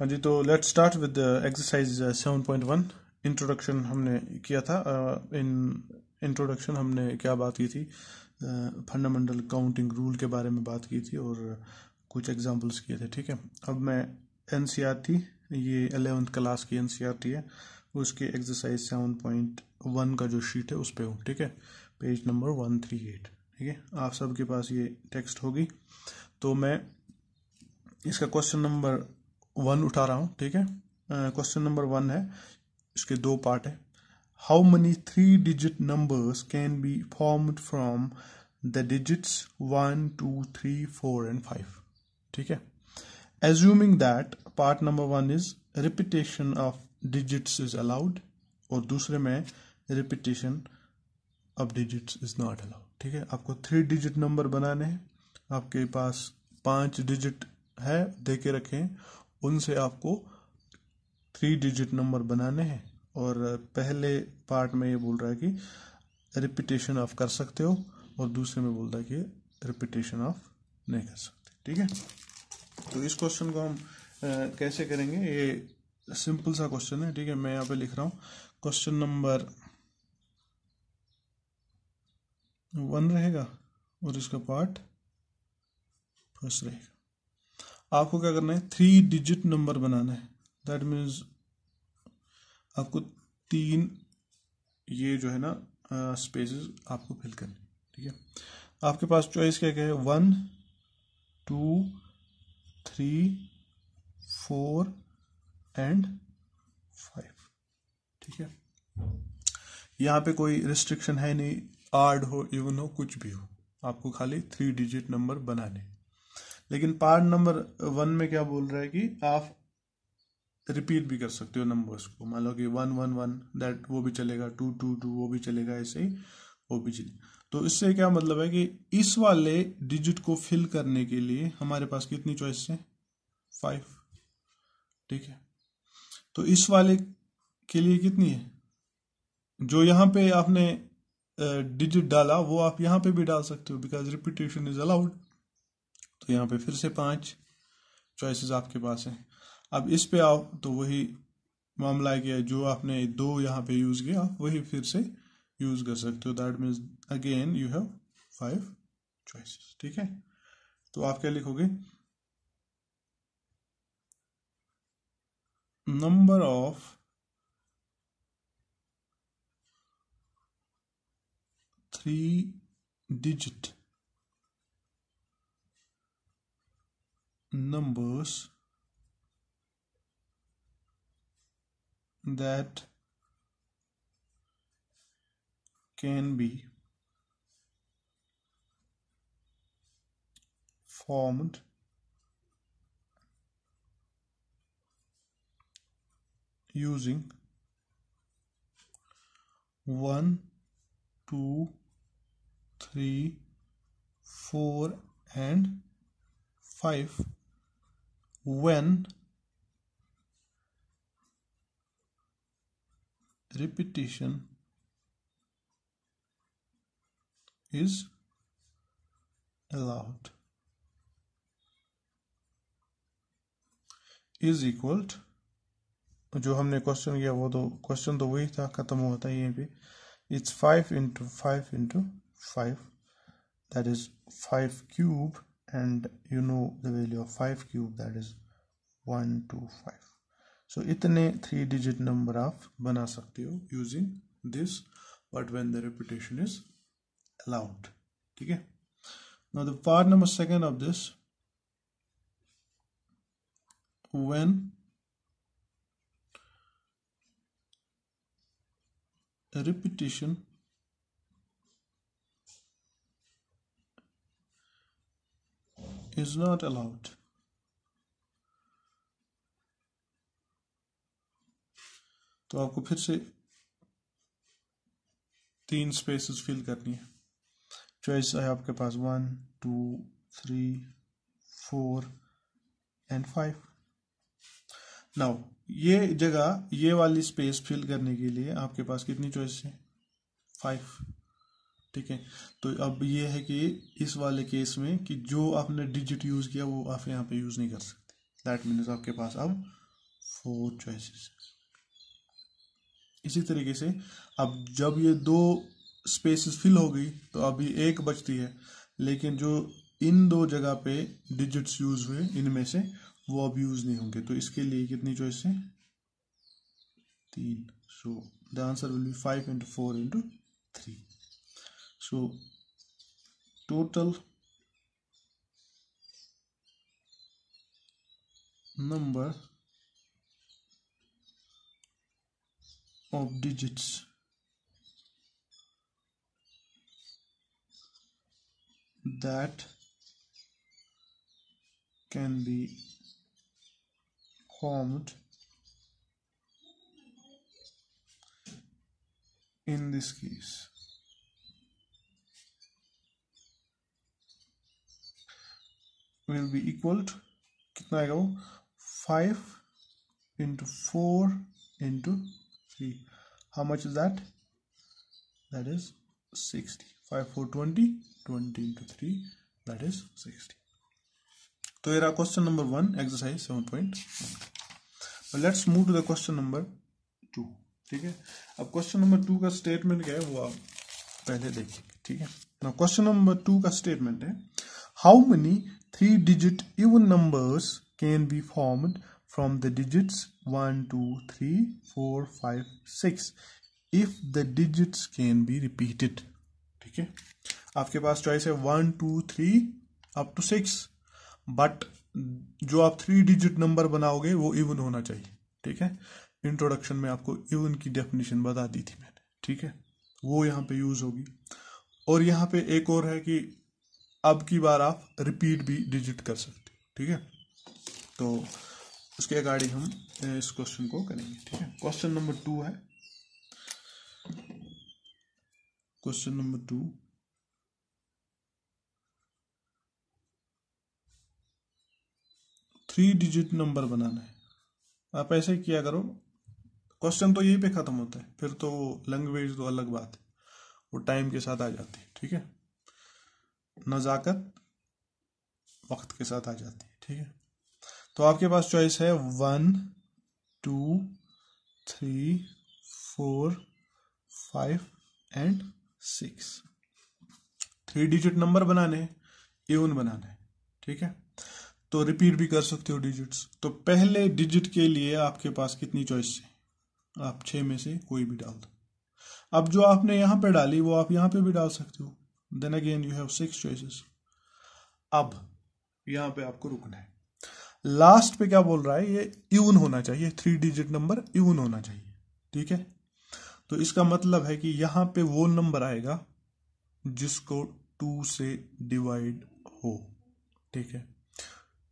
हाँ जी तो let's start with exercise seven point one introduction हमने किया था इन uh, इंट्रोडक्शन हमने क्या बात की थी फंडामेंटल काउंटिंग रूल के बारे में बात की थी और कुछ एग्जांपल्स किए थे ठीक है अब मैं एन e ये एलेवेंथ क्लास की एन e है उसके एक्सरसाइज सेवन पॉइंट वन का जो शीट है उस पर हूँ ठीक है page number one three eight ठीक है आप सबके पास ये टेक्स्ट होगी तो मैं इसका क्वेश्चन नंबर वन उठा रहा हूँ ठीक है क्वेश्चन नंबर वन है इसके दो पार्ट है how many three digit numbers can be form from the digits one two three four and five ठीक है assuming that part number one is repetition of digits is allowed और दूसरे में repetition of digits is not allowed ठीक है आपको three digit number बनाने हैं आपके पास पांच डिजिट है दे के रखें उनसे आपको थ्री डिजिट नंबर बनाने हैं और पहले पार्ट में ये बोल रहा है कि रिपीटेशन ऑफ कर सकते हो और दूसरे में बोल रहा है कि रिपीटेशन ऑफ नहीं कर सकते ठीक है तो इस क्वेश्चन को हम आ, कैसे करेंगे ये सिंपल सा क्वेश्चन है ठीक है मैं यहाँ पे लिख रहा हूँ क्वेश्चन नंबर वन रहेगा और इसका पार्ट फर्स्ट रहेगा आपको क्या करना है थ्री डिजिट नंबर बनाना है दैट मीन्स आपको तीन ये जो है ना स्पेसेस uh, आपको फिल करनी ठीक है आपके पास चॉइस क्या क्या है one two three four and five ठीक है यहाँ पे कोई रिस्ट्रिक्शन है नहीं आर्ड हो इवन हो कुछ भी हो आपको खाली थ्री डिजिट नंबर बनाने लेकिन पार्ट नंबर वन में क्या बोल रहा है कि आप रिपीट भी कर सकते हो नंबर्स को मान लो कि वन वन वन दैट वो भी चलेगा टू टू टू वो भी चलेगा ऐसे ही वो भी चलेगा तो इससे क्या मतलब है कि इस वाले डिजिट को फिल करने के लिए हमारे पास कितनी चॉइस है फाइव ठीक है तो इस वाले के लिए कितनी है जो यहां पे आपने डिजिट डाला वो आप यहां पे भी डाल सकते हो बिकॉज रिपीटेशन इज अलाउड तो यहाँ पे फिर से पांच चॉइसेस आपके पास हैं अब इस पे आओ तो वही मामला है कि जो आपने दो यहाँ पे यूज़ किया आप वही फिर से यूज़ कर सकते हो that means again you have five choices ठीक है तो आप क्या लिखोगे number of three digit numbers that can be formed using one, two, three, four, and 5 when repetition is allowed is to तो जो हमने क्वेश्चन किया वो तो क्वेश्चन तो वही था खत्म हुआ था यहीं पे it's five into five into five that is five cube and you know the value of 5 cube that is 125 so itne three digit number आप बना सकते हो using this but when the repetition is allowed ठीक है now the part number second of this when repetition is not allowed. तो आपको फिर से तीन स्पेसेस फिल करनी है चॉइस है आपके पास one two three four and five now ये जगह ये वाली स्पेस फिल करने के लिए आपके पास कितनी चॉइस है फाइव ठीक है तो अब ये है कि इस वाले केस में कि जो आपने डिजिट यूज़ किया वो आप यहाँ पे यूज़ नहीं कर सकते दैट मीन्स आपके पास अब फोर चॉइसेस इसी तरीके से अब जब ये दो स्पेसेस फिल हो गई तो अभी एक बचती है लेकिन जो इन दो जगह पे डिजिट्स यूज हुए इनमें से वो अब यूज नहीं होंगे तो इसके लिए कितनी चॉइस है तीन so the answer will be five into four into three so total number of digits that can be formed in this case will be equalled कितना आएगा वो five into four into three how much is that that is sixty five four twenty twenty into three that is sixty तो ये रहा question number one exercise seven point let's move to the question number two ठीक है अब question number two का statement क्या है वो आप पहले देखिए ठीक है क्वेश्चन नंबर टू का स्टेटमेंट है how many Three-digit even numbers can be formed from the digits 1, 2, 3, 4, 5, 6 if the digits can be repeated. ठीक है आपके पास चॉइस है one two three up to six but जो आप थ्री डिजिट नंबर बनाओगे वो इवन होना चाहिए ठीक है इंट्रोडक्शन में आपको इवन की डेफिनेशन बता दी थी मैंने ठीक है वो यहाँ पे यूज होगी और यहाँ पे एक और है कि अब की बार आप रिपीट भी डिजिट कर सकते ठीक है तो उसके अकॉर्डिंग हम इस क्वेश्चन को करेंगे ठीक है क्वेश्चन नंबर टू है question number two three digit number बनाना है आप ऐसे किया करो क्वेश्चन तो यही पे ख़त्म होता है फिर तो लैंग्वेज तो अलग बात है वो टाइम के साथ आ जाती है ठीक है नज़ाकत वक्त के साथ आ जाती है ठीक है तो आपके पास चॉइस है one two three four five and six three digit number बनाने हैं एवन बनाना है ठीक है तो रिपीट भी कर सकते हो डिजिट्स तो पहले डिजिट के लिए आपके पास कितनी चॉइस है आप छः में से कोई भी डाल दो अब जो आपने यहाँ पे डाली वो आप यहाँ पे भी डाल सकते हो then again you have six choices अब यहां पे आपको रुकना है लास्ट पे क्या बोल रहा है ये इवन होना चाहिए थ्री डिजिट नंबर इवन होना चाहिए ठीक है तो इसका मतलब है कि यहां पे वो नंबर आएगा जिसको टू से डिवाइड हो ठीक है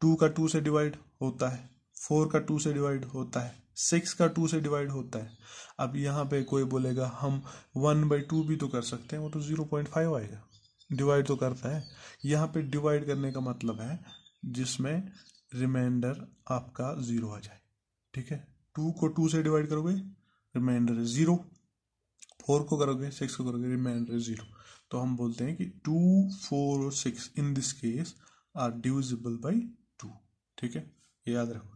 टू का टू से डिवाइड होता है फोर का टू से डिवाइड होता है सिक्स का टू से डिवाइड होता है अब यहां पे कोई बोलेगा हम वन बाई टू भी तो कर सकते हैं वो तो जीरो पॉइंट फाइव आएगा डिवाइड तो करता है यहाँ पे डिवाइड करने का मतलब है जिसमें रिमाइंडर आपका ज़ीरो आ जाए ठीक है टू को टू से डिवाइड करोगे रिमाइंडर ज़ीरो फोर को करोगे सिक्स को करोगे रिमाइंडर ज़ीरो तो हम बोलते हैं कि टू फोर और six in this case are divisible by two ठीक है ये याद रखो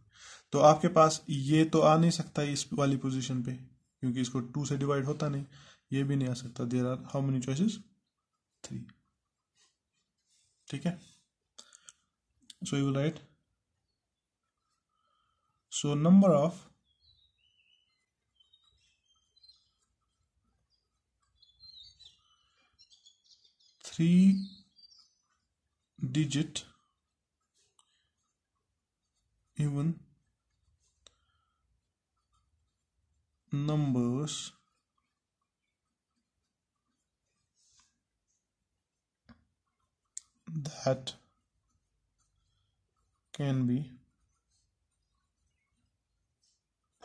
तो आपके पास ये तो आ नहीं सकता इस वाली पोजिशन पे क्योंकि इसको टू से डिवाइड होता नहीं ये भी नहीं आ सकता there are how many choices three ठीक है so you write so number of three digit even numbers that can be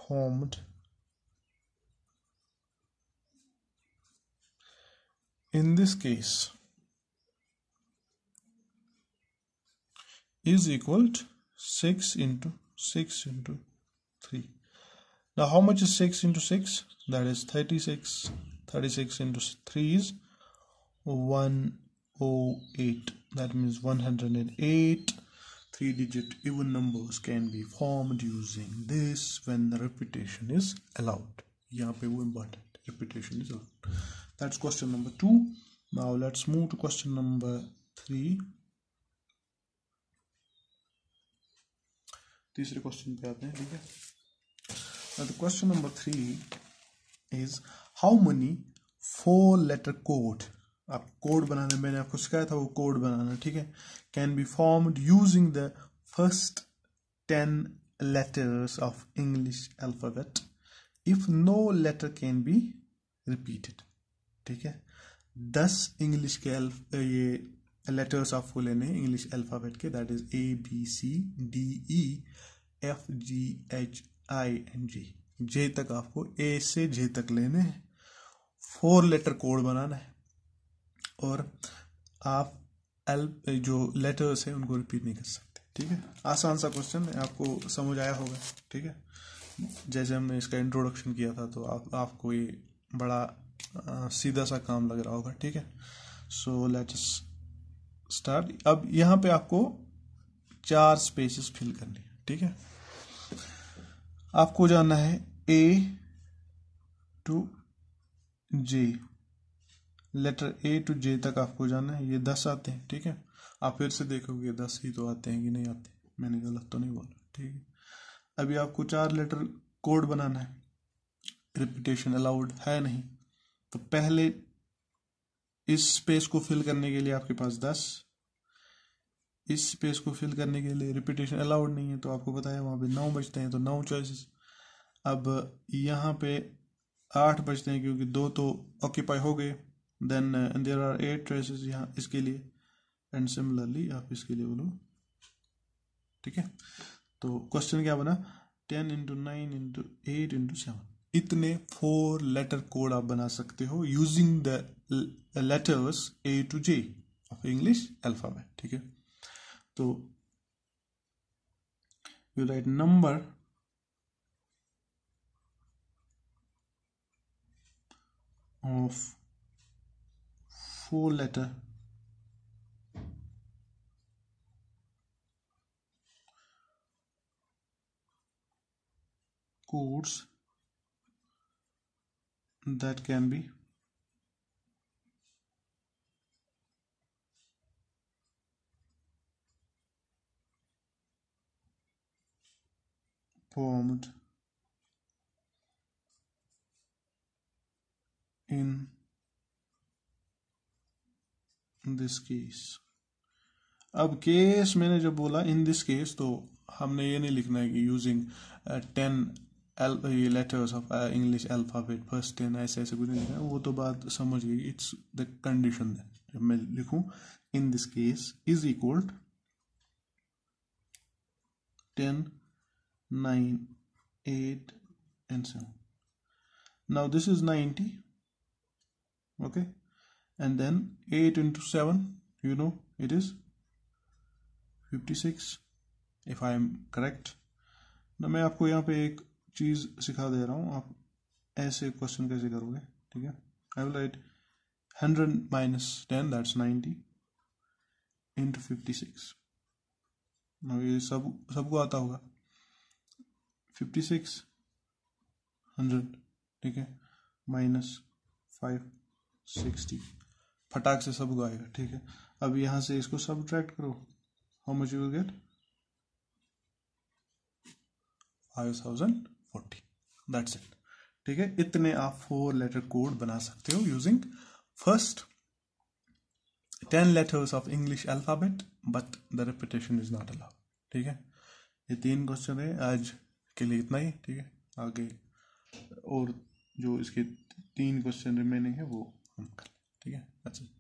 formed in this case is equal to 6 into 6 into 3 now how much is 6 into 6 that is 36 36 into 3 is 108 that means 108 three digit even numbers can be formed using this when the repetition is allowed यहाँ पे वो important repetition is allowed that's question number two now let's move to question number three तीसरे question पे आते हैं ठीक है now the question number three is how many four letter code आप कोड बनाना मैंने आपको सिखाया था वो कोड बनाना ठीक है can be formed using the first ten letters of English alphabet if no letter can be repeated ठीक है दस इंग्लिश के ये लेटर्स आपको लेने इंग्लिश अल्फ़ाबेट के that is A B C D E F G H I and G J तक आपको ए से जे तक लेने फोर लेटर कोड बनाना है और आप एल जो लेटर्स हैं उनको रिपीट नहीं कर सकते ठीक है आसान सा क्वेश्चन है आपको समझ आया होगा ठीक है जैसे हमने इसका इंट्रोडक्शन किया था तो आप आपको ये बड़ा आ, सीधा सा काम लग रहा होगा ठीक है सो लेट्स स्टार्ट अब यहाँ पे आपको चार स्पेसेस फिल करनी हैं ठीक है आपको जानना है A to J letter A to J तक आपको जाना है ये दस आते हैं ठीक है आप फिर से देखोगे दस ही तो आते हैं कि नहीं आते मैंने गलत तो नहीं बोला ठीक है अभी आपको चार लेटर कोड बनाना है रिपीटेशन अलाउड है नहीं तो पहले इस स्पेस को फिल करने के लिए आपके पास दस इस स्पेस को फिल करने के लिए रिपीटेशन अलाउड नहीं है तो आपको पता है वहाँ पे नौ बजते हैं तो नौ चॉइसेस अब यहाँ पे आठ बजते हैं क्योंकि दो तो ऑक्यूपाई हो गए then and there are eight traces यहाँ इसके लिए एंड सिमिलरली आप इसके लिए बोलो ठीक है तो क्वेश्चन क्या बना ten into nine into eight into seven इतने फोर लेटर कोड आप बना सकते हो using the letters A to J of English alphabet ठीक है तो you write number of four letter codes that can be formed in in this case अब case मैंने जब बोला इन दिस केस तो हमने ये नहीं लिखना है कि using ten letters of English alphabet first ten ऐसे ऐसे कुछ नहीं लिखना है वो तो बात समझ गई इट्स द कंडीशन जब मैं लिखूं in this case is equal ten nine eight and seven now this is ninety okay and then 8 into 7 you know it is 56 if I am correct ना मैं आपको यहाँ पे एक चीज़ सिखा दे रहा हूँ आप ऐसे क्वेश्चन कैसे करोगे ठीक है I will write hundred minus ten that's ninety into fifty six ये सब सबको आता होगा फिफ्टी सिक्स हंड्रेड ठीक है माइनस फाइव सिक्सटी फटाक से सबको आएगा ठीक है अब यहां से इसको सब करो how much you will get five thousand forty that's it ठीक है इतने आप फोर लेटर कोड बना सकते हो using first ten letters of English alphabet but the repetition is not allowed ठीक है ये तीन क्वेश्चन है आज के लिए इतना ही ठीक है आगे और जो इसके तीन क्वेश्चन रिमेनिंग है वो हम करें ঠিক আছে আচ্ছা